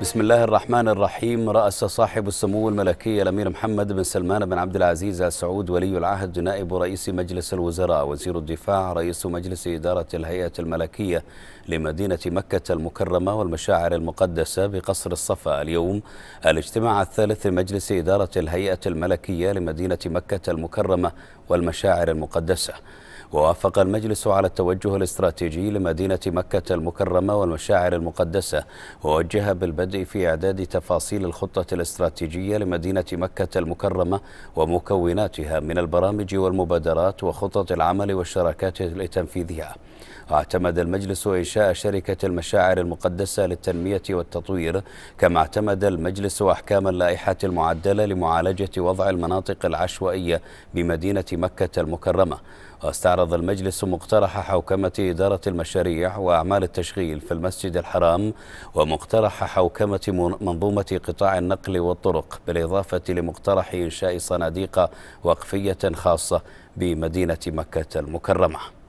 بسم الله الرحمن الرحيم رأس صاحب السمو الملكي الأمير محمد بن سلمان بن عبد العزيز آل سعود ولي العهد نائب رئيس مجلس الوزراء وزير الدفاع رئيس مجلس إدارة الهيئة الملكية لمدينة مكة المكرمة والمشاعر المقدسة بقصر الصفا اليوم الاجتماع الثالث لمجلس إدارة الهيئة الملكية لمدينة مكة المكرمة والمشاعر المقدسة ووافق المجلس على التوجه الاستراتيجي لمدينة مكة المكرمة والمشاعر المقدسة ووجه بالبدء في إعداد تفاصيل الخطة الاستراتيجية لمدينة مكة المكرمة ومكوناتها من البرامج والمبادرات وخطط العمل والشراكات لتنفيذها واعتمد المجلس إنشاء شركة المشاعر المقدسة للتنمية والتطوير كما اعتمد المجلس أحكام اللائحة المعدلة لمعالجة وضع المناطق العشوائية بمدينة مكة المكرمة واستعرض استعرض المجلس مقترح حوكمة إدارة المشاريع وأعمال التشغيل في المسجد الحرام ومقترح حوكمة منظومة قطاع النقل والطرق بالإضافة لمقترح إنشاء صناديق وقفية خاصة بمدينة مكة المكرمة